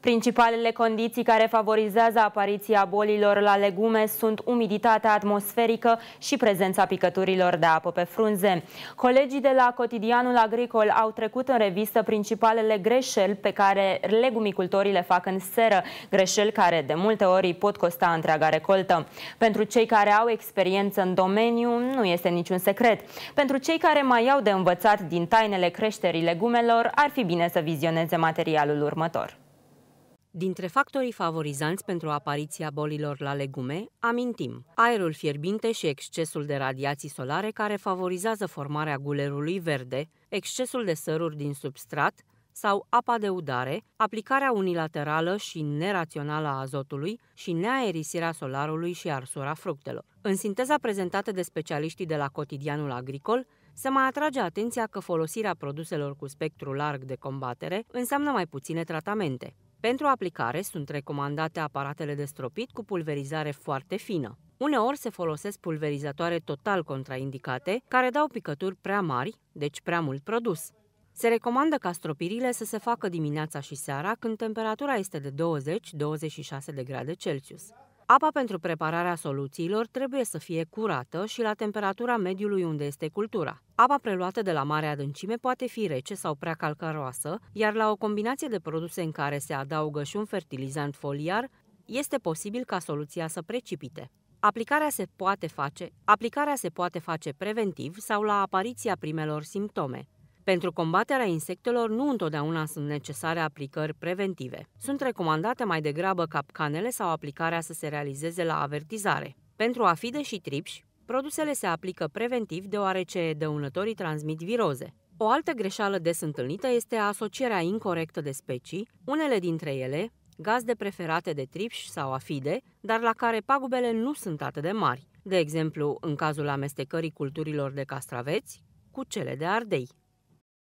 Principalele condiții care favorizează apariția bolilor la legume sunt umiditatea atmosferică și prezența picăturilor de apă pe frunze. Colegii de la Cotidianul Agricol au trecut în revistă principalele greșeli pe care legumicultorii le fac în seră, greșeli care de multe ori pot costa întreaga recoltă. Pentru cei care au experiență în domeniu, nu este niciun secret. Pentru cei care mai au de învățat din tainele creșterii legumelor, ar fi bine să vizioneze materialul următor. Dintre factorii favorizanți pentru apariția bolilor la legume, amintim aerul fierbinte și excesul de radiații solare care favorizează formarea gulerului verde, excesul de săruri din substrat sau apa de udare, aplicarea unilaterală și nerațională a azotului și neaerisirea solarului și arsura fructelor. În sinteza prezentată de specialiștii de la cotidianul agricol, se mai atrage atenția că folosirea produselor cu spectru larg de combatere înseamnă mai puține tratamente. Pentru aplicare sunt recomandate aparatele de stropit cu pulverizare foarte fină. Uneori se folosesc pulverizatoare total contraindicate, care dau picături prea mari, deci prea mult produs. Se recomandă ca stropirile să se facă dimineața și seara când temperatura este de 20-26 de grade Celsius. Apa pentru prepararea soluțiilor trebuie să fie curată și la temperatura mediului unde este cultura. Apa preluată de la mare adâncime poate fi rece sau prea calcaroasă, iar la o combinație de produse în care se adaugă și un fertilizant foliar, este posibil ca soluția să precipite. Aplicarea se poate face, aplicarea se poate face preventiv sau la apariția primelor simptome. Pentru combaterea insectelor nu întotdeauna sunt necesare aplicări preventive. Sunt recomandate mai degrabă capcanele sau aplicarea să se realizeze la avertizare. Pentru afide și tripși, produsele se aplică preventiv deoarece dăunătorii transmit viroze. O altă greșeală des întâlnită este asocierea incorrectă de specii, unele dintre ele, gazde preferate de tripși sau afide, dar la care pagubele nu sunt atât de mari, de exemplu în cazul amestecării culturilor de castraveți cu cele de ardei.